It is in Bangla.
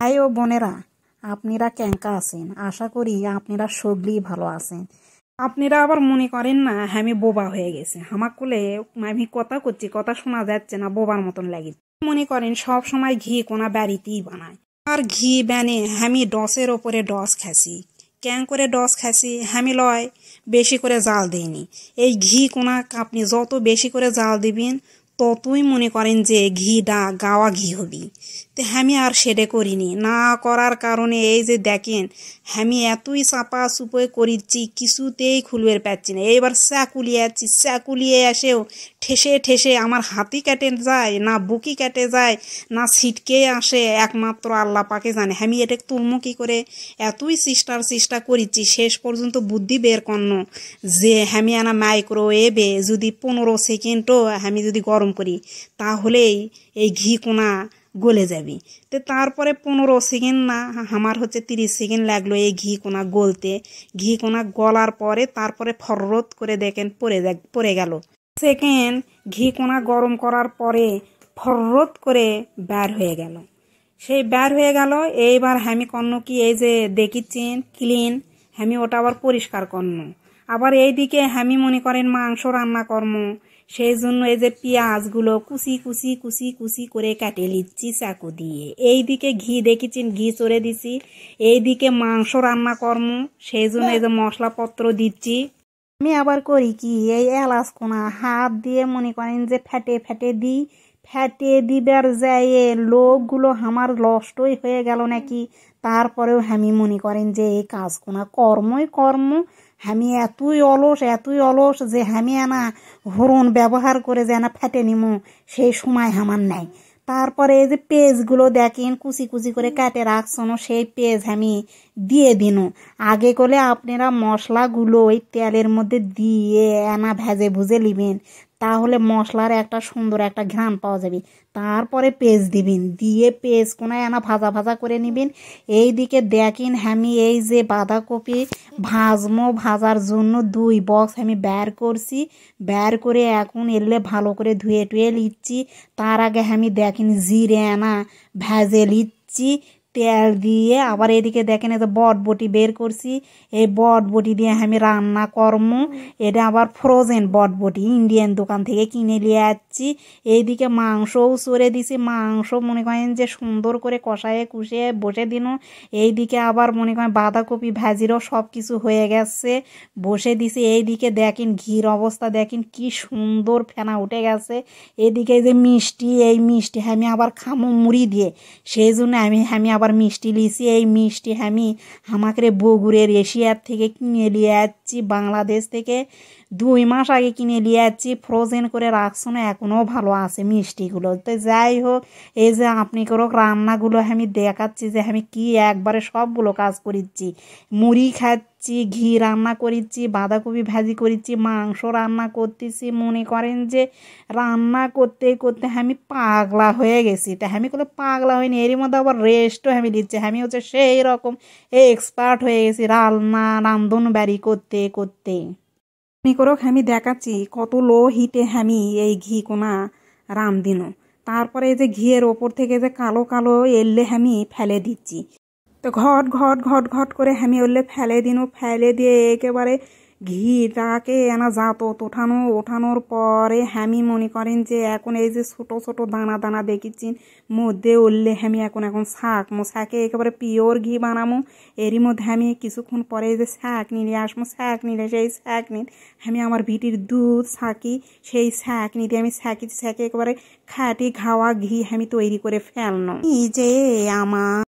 ভাই ও বোনেরা আপনারা ক্যাঙ্কা আছেন আশা করি আপনারা সবলি ভালো আছেন আপনারা আবার মনে করেন না আমি বোবা হয়ে গেছে আমার কোলে আমি কথা করছি কথা শোনা যাচ্ছে না বোবার মতন লাগে মনে করেন সব সময় ঘি কোনা বাড়িতেই বানায় আর ঘি ব্যানে আমি ডসের ওপরে ডস খাসি ক্যাং করে ডস খাসি আমি লয় বেশি করে জাল দিইনি এই ঘি কোনা আপনি যত বেশি করে জাল দিবেন ততই মনে করেন যে ঘি ডা গাওয়া ঘি হবি তো আমি আর সেরে করিনি না করার কারণে এই যে দেখেন হ্যামি এতই চাপা চুপে করিচ্ছি কিছুতেই খুলবের পাচ্ছি না এইবার চাকুলিয়ে আছি চাকুলিয়ে এসেও ঠেসে ঠেসে আমার হাতি কেটে যায় না বুকি কেটে যায় না ছিটকে আসে একমাত্র আল্লাহ পাকে জানে আমি এটা তুলমো কী করে এতই চেষ্টার চেষ্টা করিচ্ছি শেষ পর্যন্ত বুদ্ধি বের করন যে হ্যামি আনা মাইক্রোওয়েভে যদি পনেরো সেকেন্ডও আমি যদি গরম করি তাহলেই এই ঘি কোনা গলে যাবি তো তারপরে পনেরো সেকেন্ড না আমার হচ্ছে তিরিশ সেকেন্ড লাগলো এই ঘি কোনা গলতে ঘি কোনা গলার পরে তারপরে ফররত করে দেখেন পরে পরে গেল সেকেন্ড ঘি কোনা গরম করার পরে ফররত করে বের হয়ে গেল সেই বের হয়ে গেল এইবার হ্যামি কর্ণ কি এই যে দেখিচ্ছেন ক্লিন হ্যামি ওটা আবার পরিষ্কার কর্ণ আবার এইদিকে হ্যামি মনে করেন মাংস রান্না কর্ম সেই জন্য এই যে পেঁয়াজগুলো কুচি কুচি কুচি কুচি করে কাটে নিচ্ছি চাকু দিয়ে এই দিকে ঘি দেখেছেন ঘি চড়ে দিছি এই দিকে মাংস রান্না কর্ম সেই জন্য এই যে মশলাপত্র দিচ্ছি আমি আবার করি কি এই এলাচ কোনা হাত দিয়ে মনে করেন যে ফেটে ফেটে দিই ফেটে দিবার যায় লোকগুলো আমার নষ্টই হয়ে গেল নাকি তারপরেও আমি মনে করেন যে এই কাজ কোনা কর্মই কর্ম আমি এতই অলস এতই অলস যে আমি আনা হরুন ব্যবহার করে যে আনা ফেটে নিমু সেই সময় আমার নাই তারপরে এই যে পেজগুলো দেখেন কুচি কুচি করে কাটে রাখছনো সেই পেজ আমি দিয়ে দিন আগে করলে আপনারা মশলাগুলো ওই তেলের মধ্যে দিয়ে এনা ভেজে ভুজে নেবেন তাহলে মশলার একটা সুন্দর একটা ঘ্রাণ পাওয়া যাবে তারপরে পেজ দিবেন দিয়ে পেজ কোনায় আনা ভাজা ভাজা করে নেবেন এই দিকে দেখেন আমি এই যে বাঁধাকপি ভাজমো ভাজার জন্য দুই বক্স আমি বের করছি বের করে এখন এলে ভালো করে ধুয়ে টুয়ে নিচ্ছি তার আগে আমি দেখেন জিরে আনা ভেজে নিচ্ছি তেল দিয়ে আবার এদিকে দেখেন এই যে বটবটি বের করছি এই বটবটি দিয়ে আমি রান্না করম এটা আবার ফ্রোজেন বটবটি ইন্ডিয়ান দোকান থেকে কিনে নিয়ে আসছি এইদিকে মাংসও চড়ে দিছি মাংস মনে করেন যে সুন্দর করে কষায়ে কুষিয়ে বসে দিন এইদিকে আবার মনে করেন বাঁধাকপি ভাজিরও সব কিছু হয়ে গেছে বসে দিছি এইদিকে দেখেন ঘির অবস্থা দেখেন কি সুন্দর ফেনা উঠে গেছে এদিকে যে মিষ্টি এই মিষ্টি আমি আবার খামো মুড়ি দিয়ে সেই জন্য আমি আমি আবার মিষ্টি লিসি এই মিষ্টি আমি আমাকে বগুড়ের এশিয়ার থেকে কিনে নিয়ে যাচ্ছি বাংলাদেশ থেকে দুই মাস আগে কিনে নিয়ে যাচ্ছি ফ্রোজেন করে রাখছো না এখনও ভালো আছে মিষ্টিগুলো তো যাই হোক এই যে আপনি করো রান্নাগুলো আমি দেখাচ্ছি যে আমি কি একবারে সবগুলো কাজ করিচ্ছি মুড়ি খাচ্ছি করছি ঘি রান্না করেছি বাঁধাকপি ভাজি করেছি মাংস রান্না করতেছি মনে করেন যে রান্না করতে করতে আমি পাগলা হয়ে গেছি তা আমি কোনো পাগলা হয়নি এরই মধ্যে আবার রেস্টও আমি দিচ্ছি আমি হচ্ছে সেই রকম এক্সপার্ট হয়ে গেছি রান্না রান্ধন বাড়ি করতে করতে মনে করো আমি দেখাচ্ছি কত লো হিটে আমি এই ঘি কোনা রাম দিনও তারপরে যে ঘিয়ের ওপর থেকে যে কালো কালো এললে আমি ফেলে দিচ্ছি তো ঘট ঘট ঘট ঘট করে হেমি উঠলে ফেলে দিন ফেলে দিয়ে একেবারে ঘিটাকে এনা জাতো ওঠানো ওঠানোর পরে হ্যামি মনে করেন যে এখন এই যে ছোট ছোট দানা দানা দেখিচ্ছি মধ্যে উঠলে হ্যামি এখন এখন শাক মো শাকে একেবারে পিওর ঘি বানামো এরই মধ্যে আমি কিছুক্ষণ পরে যে শাক নিয়ে আসমো শাক নিলে সেই শাক নিন আমি আমার ভিটির দুধ শাকি সেই শাক নিতে আমি শাকি শাকে একেবারে খাটি ঘাওয়া ঘি আমি তৈরি করে ফেলনো যে আমার